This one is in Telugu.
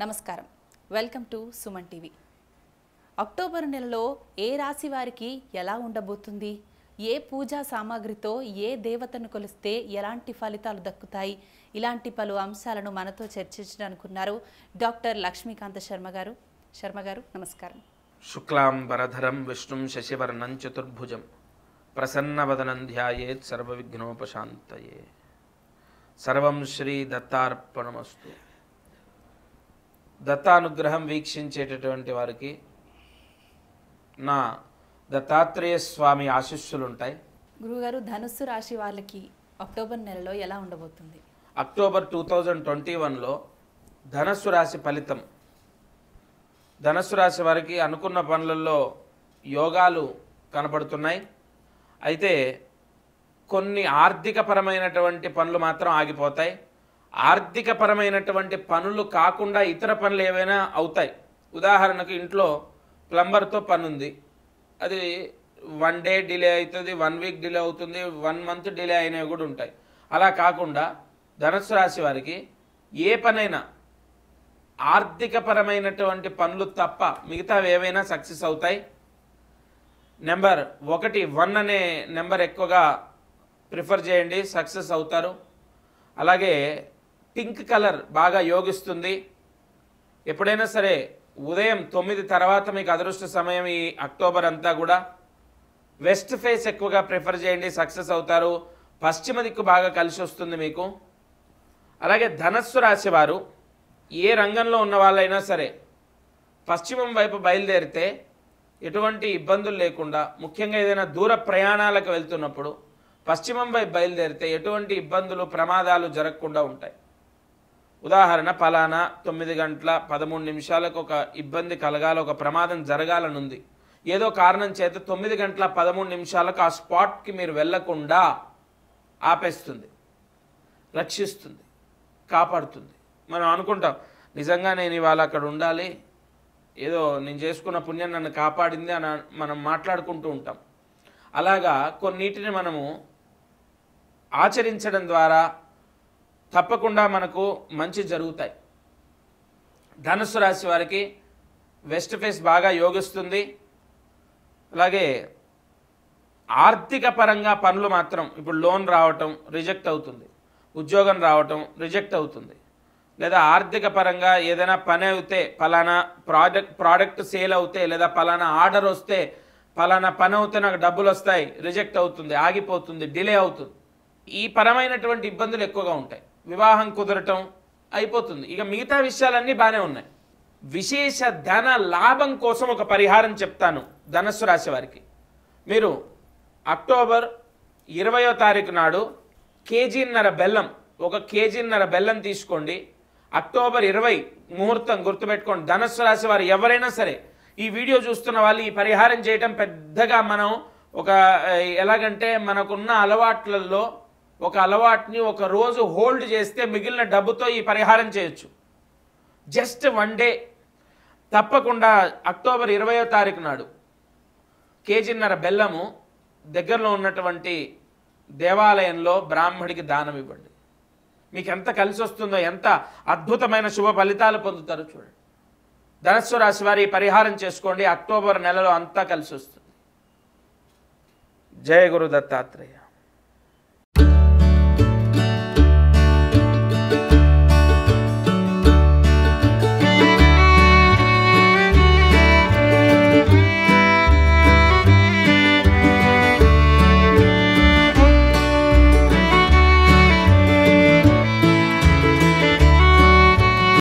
నమస్కారం welcome to Suman TV October నెలలో ఏ రాశి వారికి ఎలా ఉండబోతుంది ఏ పూజా సామాగ్రితో ఏ దేవతను కొలిస్తే ఎలాంటి ఫలితాలు దక్కుతాయి ఇలాంటి పలు అంశాలను మనతో చర్చించాలనుకున్నారు డాక్టర్ లక్ష్మీకాంత శర్మ గారు శర్మ గారు నమస్కారం శుక్లాం వరధరం విష్ణుం శశివర్ణం చతుర్భుజం ప్రసన్నవదనం ధ్యాయేత్ సర్వవిఘ్నోపశాంతయే సర్వం శ్రీ దత్తార్పణమస్తు దత్తానుగ్రహం వీక్షించేటటువంటి వారికి నా దత్తాత్రేయ స్వామి ఆశీస్సులు ఉంటాయి గురుగారు ధనుస్సు రాశి వాళ్ళకి అక్టోబర్ నెలలో ఎలా ఉండబోతుంది అక్టోబర్ టూ థౌజండ్ ట్వంటీ వన్లో ధనస్సు రాశి ఫలితం ధనస్సు రాశి వారికి అనుకున్న పనులలో యోగాలు కనపడుతున్నాయి అయితే కొన్ని ఆర్థికపరమైనటువంటి పనులు మాత్రం ఆగిపోతాయి ఆర్థికపరమైనటువంటి పనులు కాకుండా ఇతర పనులు ఏవైనా అవుతాయి ఉదాహరణకు ఇంట్లో ప్లంబర్తో పని ఉంది అది వన్ డే డిలే అవుతుంది వన్ వీక్ డిలే అవుతుంది వన్ మంత్ డిలే అయినవి కూడా ఉంటాయి అలా కాకుండా ధనుసు రాశి వారికి ఏ పనైనా ఆర్థికపరమైనటువంటి పనులు తప్ప మిగతావి ఏవైనా సక్సెస్ అవుతాయి నెంబర్ ఒకటి వన్ అనే నెంబర్ ఎక్కువగా ప్రిఫర్ చేయండి సక్సెస్ అవుతారు అలాగే పింక్ కలర్ బాగా యోగిస్తుంది ఎప్పుడైనా సరే ఉదయం తొమ్మిది తర్వాత మీకు అదృష్ట సమయం ఈ అక్టోబర్ అంతా కూడా వెస్ట్ ఫేస్ ఎక్కువగా ప్రిఫర్ చేయండి సక్సెస్ అవుతారు పశ్చిమ దిక్కు బాగా కలిసి వస్తుంది మీకు అలాగే ధనస్సు రాశి వారు ఏ రంగంలో ఉన్న వాళ్ళైనా సరే పశ్చిమం వైపు బయలుదేరితే ఎటువంటి ఇబ్బందులు లేకుండా ముఖ్యంగా ఏదైనా దూర ప్రయాణాలకు వెళ్తున్నప్పుడు పశ్చిమం వైపు బయలుదేరితే ఎటువంటి ఇబ్బందులు ప్రమాదాలు జరగకుండా ఉంటాయి ఉదాహరణ పలానా తొమ్మిది గంటల పదమూడు నిమిషాలకు ఒక ఇబ్బంది కలగాలి ఒక ప్రమాదం జరగాలనుంది ఏదో కారణం చేత తొమ్మిది గంటల పదమూడు నిమిషాలకు ఆ స్పాట్కి మీరు వెళ్లకుండా ఆపేస్తుంది రక్షిస్తుంది కాపాడుతుంది మనం అనుకుంటాం నిజంగా నేను ఇవాళ అక్కడ ఉండాలి ఏదో నేను చేసుకున్న పుణ్యం నన్ను కాపాడింది అని మనం మాట్లాడుకుంటూ ఉంటాం అలాగా కొన్నిటిని మనము ఆచరించడం ద్వారా తప్పకుండా మనకు మంచి జరుగుతాయి ధనుసు రాశి వారికి వెస్ట్ ఫేస్ బాగా యోగిస్తుంది అలాగే ఆర్థిక పరంగా పనులు మాత్రం ఇప్పుడు లోన్ రావటం రిజెక్ట్ అవుతుంది ఉద్యోగం రావటం రిజెక్ట్ అవుతుంది లేదా ఆర్థిక పరంగా ఏదైనా పని అయితే ఫలానా ప్రాడక్ట్ ప్రోడక్ట్ సేల్ అవుతే లేదా ఫలానా ఆర్డర్ వస్తే ఫలానా పని అవుతే నాకు డబ్బులు వస్తాయి రిజెక్ట్ అవుతుంది ఆగిపోతుంది డిలే అవుతుంది ఈ పరమైనటువంటి ఇబ్బందులు ఎక్కువగా ఉంటాయి వివాహం కుదరటం అయిపోతుంది ఇక మిగతా విషయాలన్నీ బాగానే ఉన్నాయి విశేష ధన లాభం కోసం ఒక పరిహారం చెప్తాను ధనస్సు రాశి వారికి మీరు అక్టోబర్ ఇరవయో తారీఖు నాడు కేజీన్నర బెల్లం ఒక కేజీన్నర బెల్లం తీసుకోండి అక్టోబర్ ఇరవై ముహూర్తం గుర్తుపెట్టుకోండి ధనస్సు రాశి వారు ఎవరైనా సరే ఈ వీడియో చూస్తున్న వాళ్ళు ఈ పరిహారం చేయటం పెద్దగా మనం ఒక ఎలాగంటే మనకున్న అలవాట్లలో ఒక అలవాటుని ఒక రోజు హోల్డ్ చేస్తే మిగిలిన డబ్బుతో ఈ పరిహారం చేయొచ్చు జస్ట్ వన్ డే తప్పకుండా అక్టోబర్ ఇరవయో తారీఖు నాడు కేజీన్నర బెల్లము దగ్గరలో ఉన్నటువంటి దేవాలయంలో బ్రాహ్మడికి దానం ఇవ్వండి మీకు ఎంత కలిసి వస్తుందో ఎంత అద్భుతమైన శుభ ఫలితాలు పొందుతారో చూడండి ధనస్సు రాశి వారి పరిహారం చేసుకోండి అక్టోబర్ నెలలో అంతా కలిసి వస్తుంది జయ గురు దత్తాత్రేయ